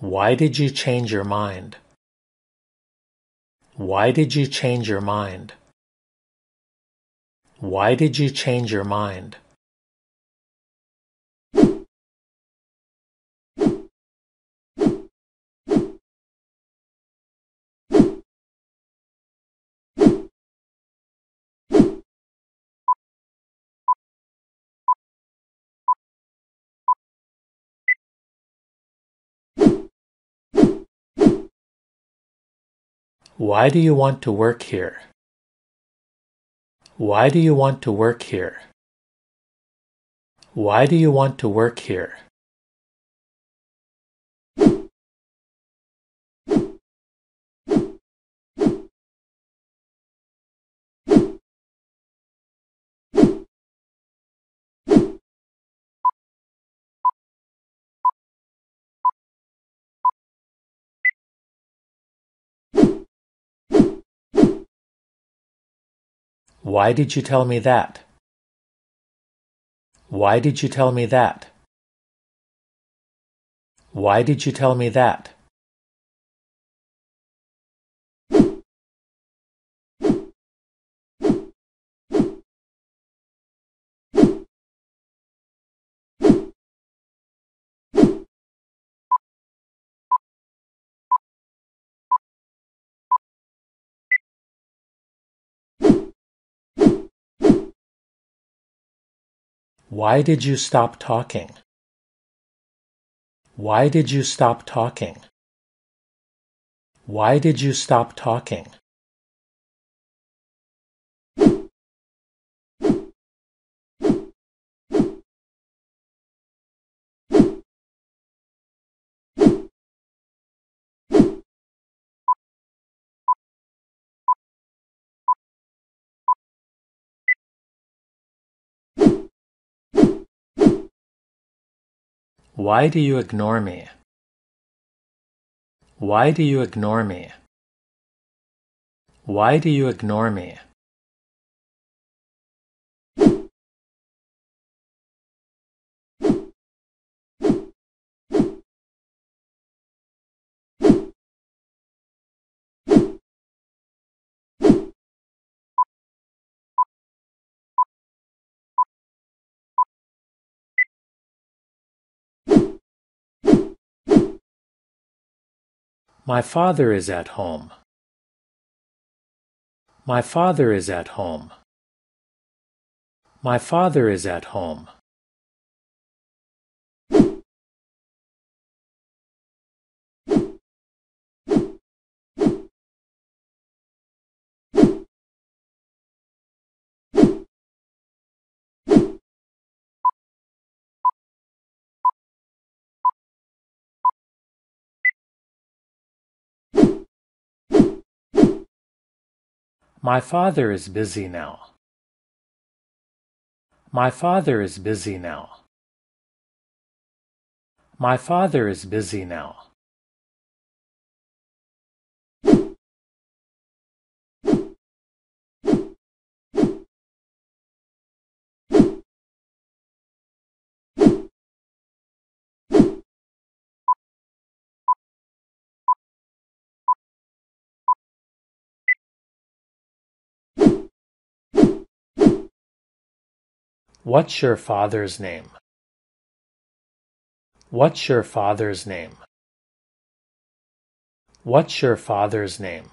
Why did you change your mind? Why did you change your mind? Why did you change your mind? Why do you want to work here? Why do you want to work here? Why do you want to work here? Why did you tell me that? Why did you tell me that? Why did you tell me that? Why did you stop talking? Why did you stop talking? Why did you stop talking? Why do you ignore me? Why do you ignore me? Why do you ignore me? My father is at home. My father is at home. My father is at home. My father is busy now. My father is busy now. My father is busy now. What's your father's name? What's your father's name? What's your father's name?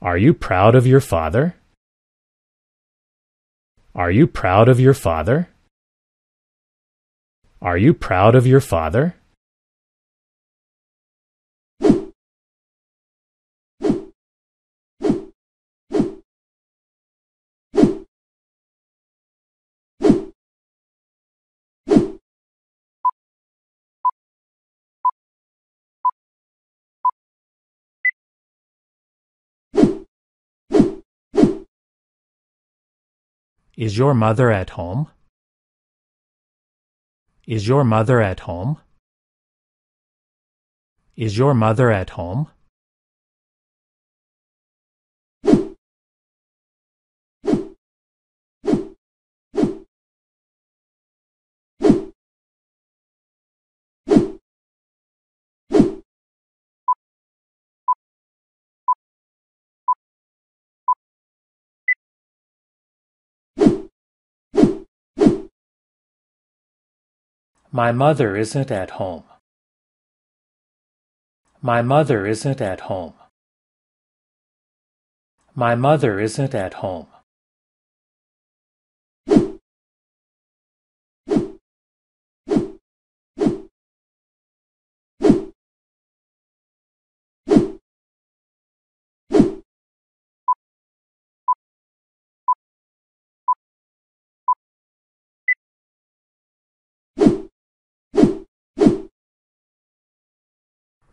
Are you proud of your father? Are you proud of your father? Are you proud of your father? Is your mother at home? Is your mother at home? Is your mother at home? My mother isn't at home. My mother isn't at home. My mother isn't at home.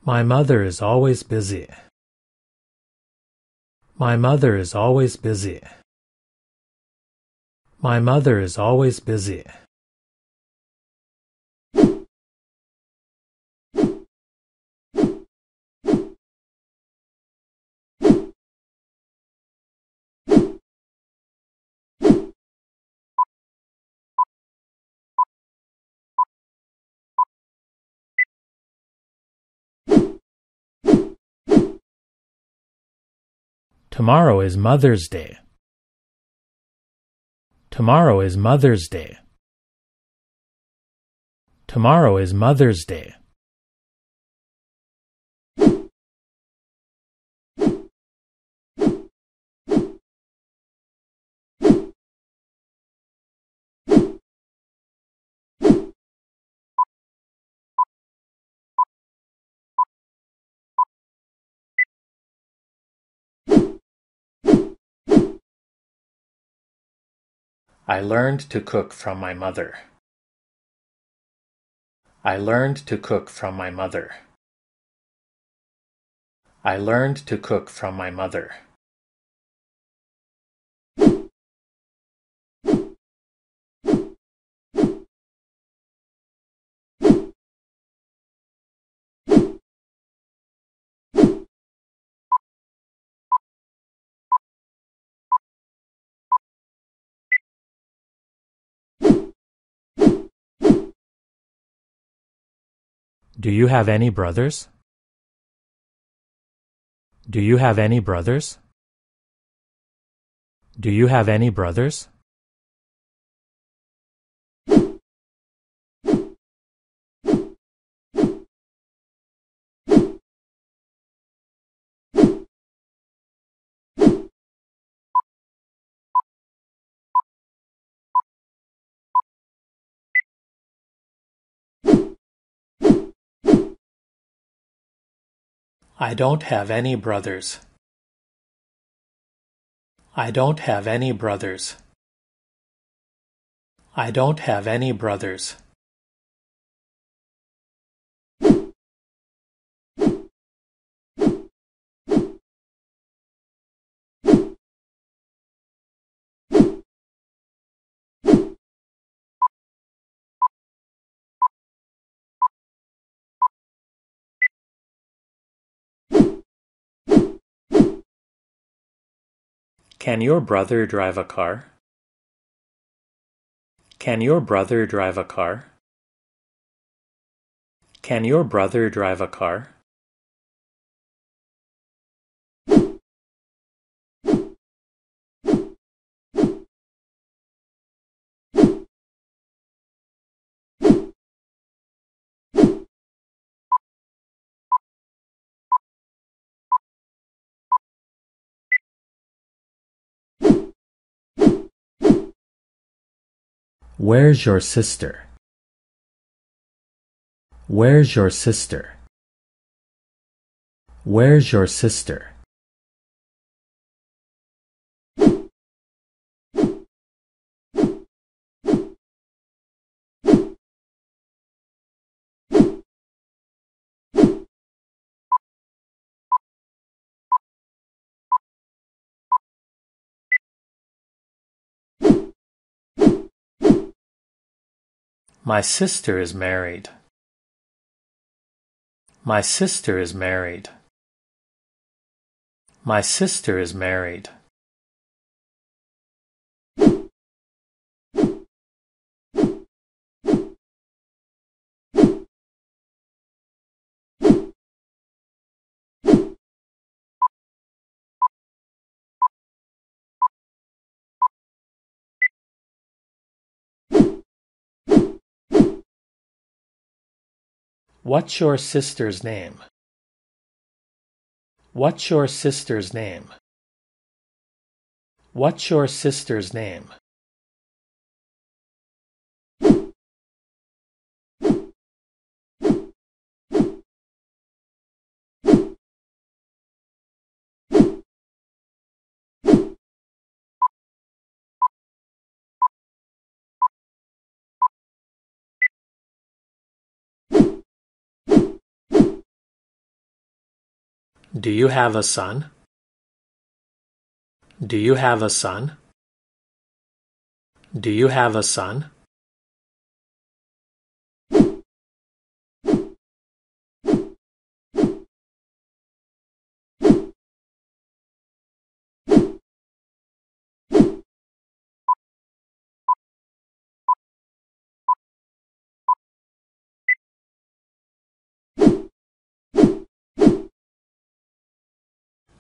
My mother is always busy. My mother is always busy. My mother is always busy. Tomorrow is Mother's Day. Tomorrow is Mother's Day. Tomorrow is Mother's Day. I learned to cook from my mother. I learned to cook from my mother. I learned to cook from my mother. Do you have any brothers? Do you have any brothers? Do you have any brothers? I don't have any brothers. I don't have any brothers. I don't have any brothers. Can your brother drive a car? Can your brother drive a car? Can your brother drive a car? Where's your sister? Where's your sister? Where's your sister? My sister is married. My sister is married. My sister is married. What's your sister's name? What's your sister's name? What's your sister's name? Do you have a son? Do you have a son? Do you have a son?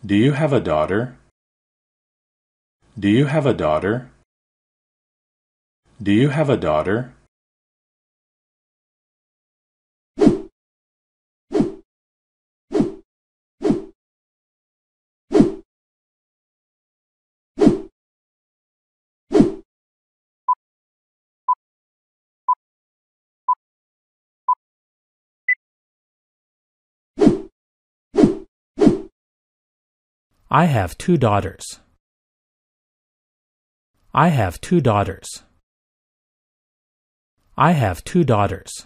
Do you have a daughter? Do you have a daughter? Do you have a daughter? I have two daughters. I have two daughters. I have two daughters.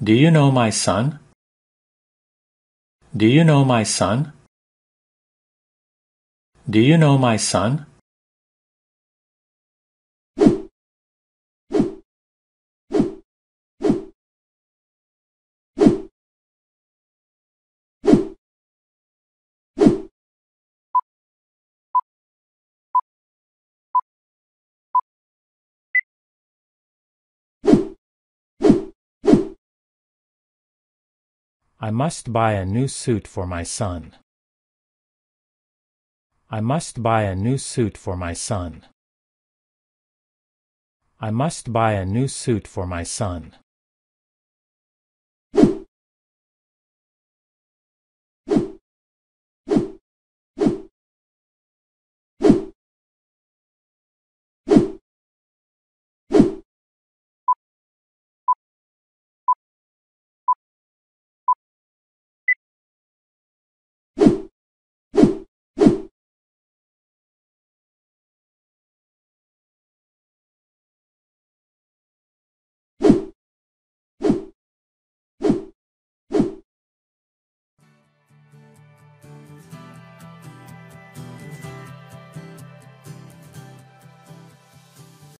Do you know my son? Do you know my son? Do you know my son? I must buy a new suit for my son. I must buy a new suit for my son. I must buy a new suit for my son.